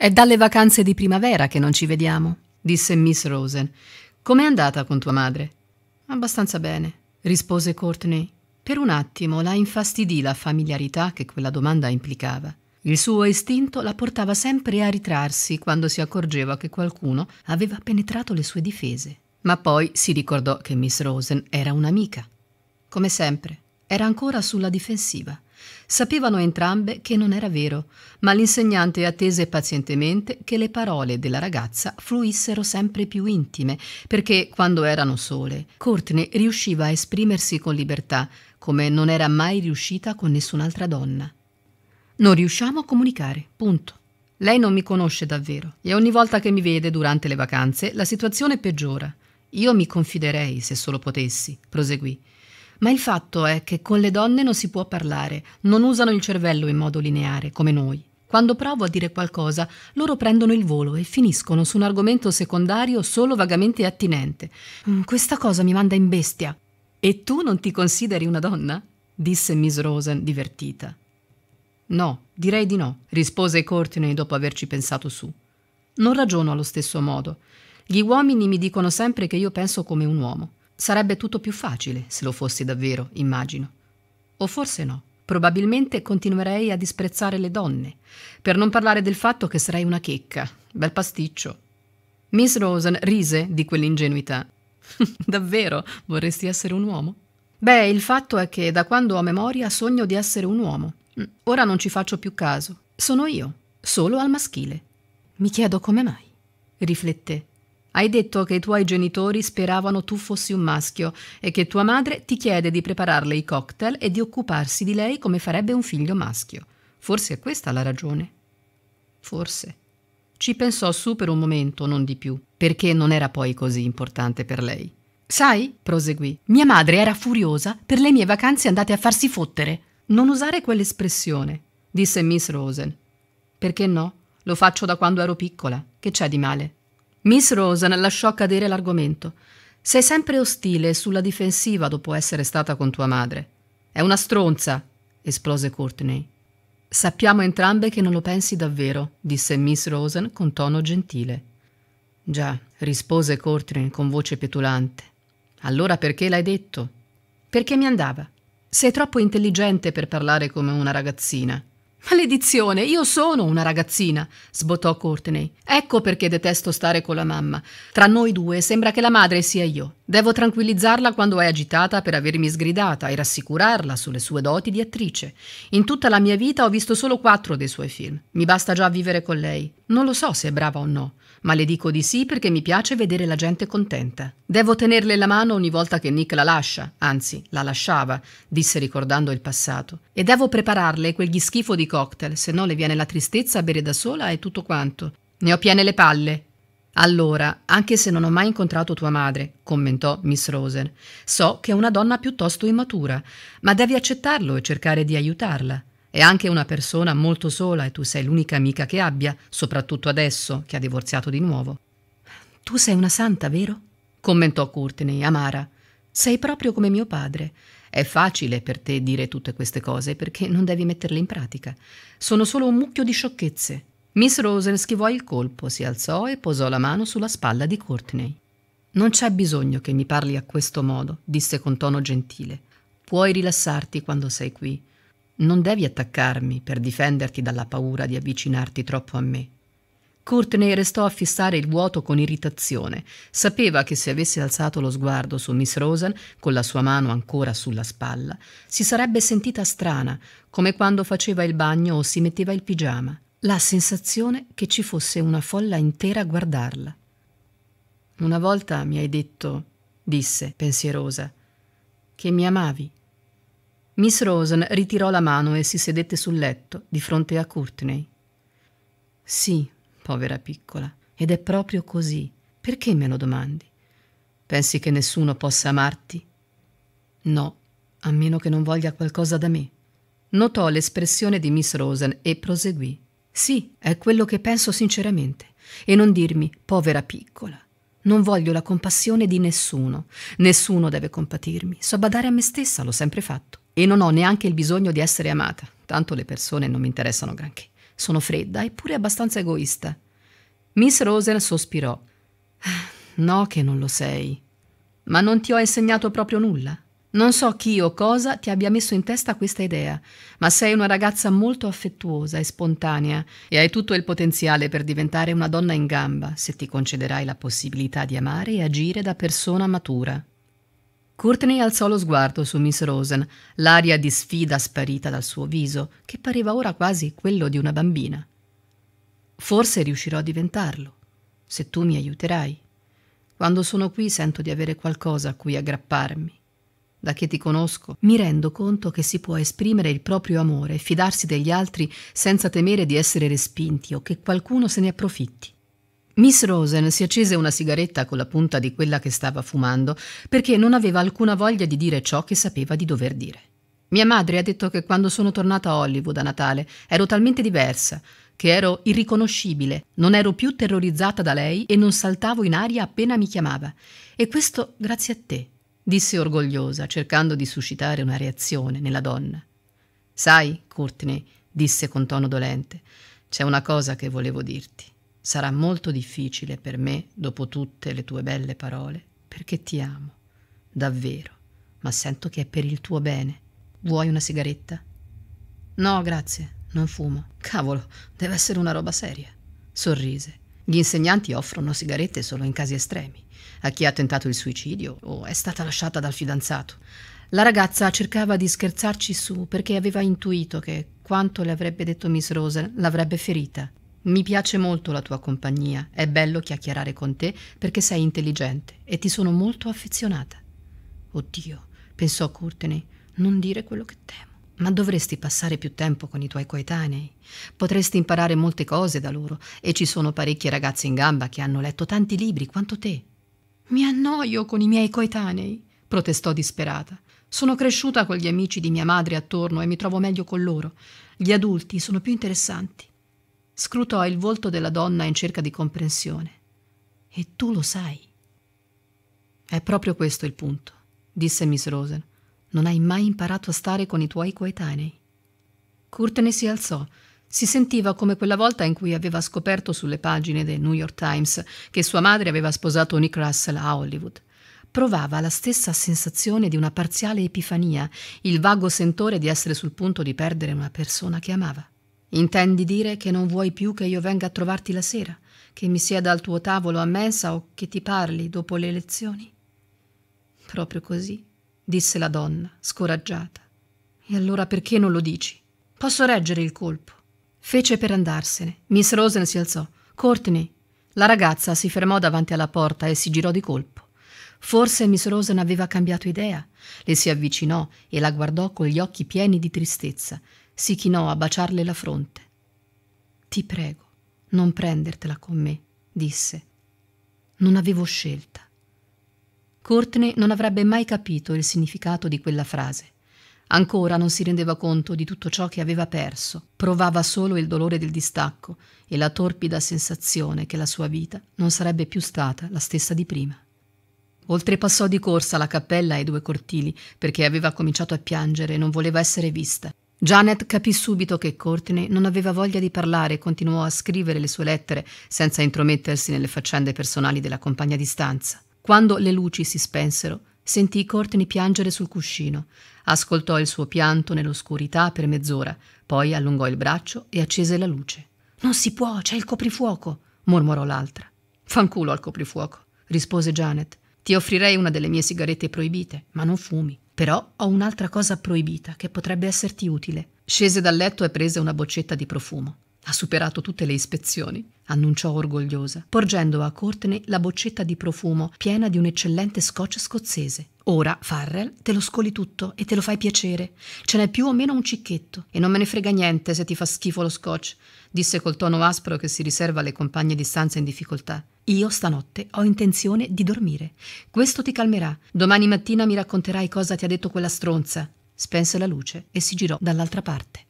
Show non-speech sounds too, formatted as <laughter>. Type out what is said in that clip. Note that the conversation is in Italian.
È dalle vacanze di primavera che non ci vediamo, disse Miss Rosen. Com'è andata con tua madre? Abbastanza bene, rispose Courtney. Per un attimo la infastidì la familiarità che quella domanda implicava. Il suo istinto la portava sempre a ritrarsi quando si accorgeva che qualcuno aveva penetrato le sue difese. Ma poi si ricordò che Miss Rosen era un'amica. Come sempre, era ancora sulla difensiva. Sapevano entrambe che non era vero, ma l'insegnante attese pazientemente che le parole della ragazza fluissero sempre più intime, perché quando erano sole, Courtney riusciva a esprimersi con libertà, come non era mai riuscita con nessun'altra donna. Non riusciamo a comunicare, punto. Lei non mi conosce davvero e ogni volta che mi vede durante le vacanze la situazione peggiora. Io mi confiderei se solo potessi, proseguì. Ma il fatto è che con le donne non si può parlare, non usano il cervello in modo lineare, come noi. Quando provo a dire qualcosa, loro prendono il volo e finiscono su un argomento secondario solo vagamente attinente. Mm, questa cosa mi manda in bestia. E tu non ti consideri una donna? disse Miss Rosen, divertita. No, direi di no, rispose Courtney dopo averci pensato su. Non ragiono allo stesso modo. Gli uomini mi dicono sempre che io penso come un uomo. Sarebbe tutto più facile se lo fossi davvero, immagino. O forse no. Probabilmente continuerei a disprezzare le donne, per non parlare del fatto che sarei una checca. Bel pasticcio. Miss Rosen rise di quell'ingenuità. <laughs> Davvero vorresti essere un uomo? Beh, il fatto è che da quando ho memoria sogno di essere un uomo. Mm, ora non ci faccio più caso. Sono io, solo al maschile. Mi chiedo come mai, rifletté. Hai detto che i tuoi genitori speravano tu fossi un maschio e che tua madre ti chiede di prepararle i cocktail e di occuparsi di lei come farebbe un figlio maschio. Forse è questa la ragione. Forse. Ci pensò su per un momento, non di più, perché non era poi così importante per lei. Sai, proseguì, mia madre era furiosa per le mie vacanze andate a farsi fottere. Non usare quell'espressione, disse Miss Rosen. Perché no? Lo faccio da quando ero piccola. Che c'è di male? Miss Rosen lasciò cadere l'argomento. Sei sempre ostile e sulla difensiva dopo essere stata con tua madre. È una stronza, esplose Courtney. Sappiamo entrambe che non lo pensi davvero, disse Miss Rosen con tono gentile. Già, rispose Courtney con voce petulante. Allora perché l'hai detto? Perché mi andava. Sei troppo intelligente per parlare come una ragazzina. Maledizione, io sono una ragazzina, sbottò Courtney. Ecco perché detesto stare con la mamma. Tra noi due sembra che la madre sia io. Devo tranquillizzarla quando è agitata per avermi sgridata e rassicurarla sulle sue doti di attrice. In tutta la mia vita ho visto solo quattro dei suoi film. Mi basta già vivere con lei. Non lo so se è brava o no, ma le dico di sì perché mi piace vedere la gente contenta. Devo tenerle la mano ogni volta che Nick la lascia, anzi, la lasciava, disse ricordando il passato. E devo prepararle quegli schifo di cocktail, se no le viene la tristezza a bere da sola e tutto quanto. Ne ho piene le palle, allora, anche se non ho mai incontrato tua madre, commentò Miss Rosen, so che è una donna piuttosto immatura, ma devi accettarlo e cercare di aiutarla. È anche una persona molto sola e tu sei l'unica amica che abbia, soprattutto adesso che ha divorziato di nuovo. Tu sei una santa, vero? commentò Courtney, amara. Sei proprio come mio padre. È facile per te dire tutte queste cose perché non devi metterle in pratica. Sono solo un mucchio di sciocchezze. Miss Rosen schivò il colpo, si alzò e posò la mano sulla spalla di Courtney. Non c'è bisogno che mi parli a questo modo, disse con tono gentile. Puoi rilassarti quando sei qui. Non devi attaccarmi per difenderti dalla paura di avvicinarti troppo a me. Courtney restò a fissare il vuoto con irritazione. Sapeva che se avesse alzato lo sguardo su Miss Rosen, con la sua mano ancora sulla spalla, si sarebbe sentita strana, come quando faceva il bagno o si metteva il pigiama la sensazione che ci fosse una folla intera a guardarla. Una volta mi hai detto, disse, pensierosa, che mi amavi. Miss Rosen ritirò la mano e si sedette sul letto, di fronte a Courtney. Sì, povera piccola, ed è proprio così. Perché me lo domandi? Pensi che nessuno possa amarti? No, a meno che non voglia qualcosa da me. Notò l'espressione di Miss Rosen e proseguì. Sì, è quello che penso sinceramente. E non dirmi, povera piccola. Non voglio la compassione di nessuno. Nessuno deve compatirmi. So badare a me stessa, l'ho sempre fatto. E non ho neanche il bisogno di essere amata. Tanto le persone non mi interessano granché. Sono fredda eppure abbastanza egoista. Miss Rosen sospirò. Ah, no che non lo sei. Ma non ti ho insegnato proprio nulla? Non so chi o cosa ti abbia messo in testa questa idea, ma sei una ragazza molto affettuosa e spontanea e hai tutto il potenziale per diventare una donna in gamba se ti concederai la possibilità di amare e agire da persona matura. Courtney alzò lo sguardo su Miss Rosen, l'aria di sfida sparita dal suo viso, che pareva ora quasi quello di una bambina. Forse riuscirò a diventarlo, se tu mi aiuterai. Quando sono qui sento di avere qualcosa a cui aggrapparmi da che ti conosco, mi rendo conto che si può esprimere il proprio amore e fidarsi degli altri senza temere di essere respinti o che qualcuno se ne approfitti. Miss Rosen si accese una sigaretta con la punta di quella che stava fumando perché non aveva alcuna voglia di dire ciò che sapeva di dover dire. Mia madre ha detto che quando sono tornata a Hollywood a Natale ero talmente diversa che ero irriconoscibile, non ero più terrorizzata da lei e non saltavo in aria appena mi chiamava. E questo grazie a te, disse orgogliosa, cercando di suscitare una reazione nella donna. Sai, Courtney, disse con tono dolente, c'è una cosa che volevo dirti. Sarà molto difficile per me, dopo tutte le tue belle parole, perché ti amo, davvero, ma sento che è per il tuo bene. Vuoi una sigaretta? No, grazie, non fumo. Cavolo, deve essere una roba seria. Sorrise. Gli insegnanti offrono sigarette solo in casi estremi a chi ha tentato il suicidio o è stata lasciata dal fidanzato. La ragazza cercava di scherzarci su perché aveva intuito che quanto le avrebbe detto Miss Rosen l'avrebbe ferita. Mi piace molto la tua compagnia, è bello chiacchierare con te perché sei intelligente e ti sono molto affezionata. Oddio, pensò Courtney, non dire quello che temo. Ma dovresti passare più tempo con i tuoi coetanei. Potresti imparare molte cose da loro e ci sono parecchie ragazze in gamba che hanno letto tanti libri quanto te. Mi annoio con i miei coetanei, protestò disperata. Sono cresciuta con gli amici di mia madre attorno e mi trovo meglio con loro. Gli adulti sono più interessanti. Scrutò il volto della donna in cerca di comprensione. E tu lo sai. È proprio questo il punto, disse Miss Rosen. Non hai mai imparato a stare con i tuoi coetanei. Courtney si alzò, si sentiva come quella volta in cui aveva scoperto sulle pagine del New York Times che sua madre aveva sposato Nick Russell a Hollywood. Provava la stessa sensazione di una parziale epifania, il vago sentore di essere sul punto di perdere una persona che amava. Intendi dire che non vuoi più che io venga a trovarti la sera, che mi sieda al tuo tavolo a mensa o che ti parli dopo le lezioni? Proprio così, disse la donna, scoraggiata. E allora perché non lo dici? Posso reggere il colpo Fece per andarsene. Miss Rosen si alzò. Courtney. La ragazza si fermò davanti alla porta e si girò di colpo. Forse Miss Rosen aveva cambiato idea. Le si avvicinò e la guardò con gli occhi pieni di tristezza. Si chinò a baciarle la fronte. Ti prego, non prendertela con me, disse. Non avevo scelta. Courtney non avrebbe mai capito il significato di quella frase. Ancora non si rendeva conto di tutto ciò che aveva perso, provava solo il dolore del distacco e la torpida sensazione che la sua vita non sarebbe più stata la stessa di prima. Oltrepassò di corsa la cappella e i due cortili perché aveva cominciato a piangere e non voleva essere vista. Janet capì subito che Courtney non aveva voglia di parlare e continuò a scrivere le sue lettere senza intromettersi nelle faccende personali della compagna di stanza. Quando le luci si spensero, sentì Courtney piangere sul cuscino. Ascoltò il suo pianto nell'oscurità per mezz'ora, poi allungò il braccio e accese la luce. Non si può, c'è il coprifuoco, mormorò l'altra. Fanculo al coprifuoco, rispose Janet. Ti offrirei una delle mie sigarette proibite, ma non fumi. Però ho un'altra cosa proibita che potrebbe esserti utile. Scese dal letto e prese una boccetta di profumo. Ha superato tutte le ispezioni, annunciò orgogliosa, porgendo a Courtney la boccetta di profumo piena di un eccellente scotch scozzese. Ora, Farrell, te lo scoli tutto e te lo fai piacere. Ce n'è più o meno un cicchetto e non me ne frega niente se ti fa schifo lo scotch, disse col tono aspro che si riserva alle compagne di stanza in difficoltà. Io stanotte ho intenzione di dormire. Questo ti calmerà. Domani mattina mi racconterai cosa ti ha detto quella stronza. Spense la luce e si girò dall'altra parte.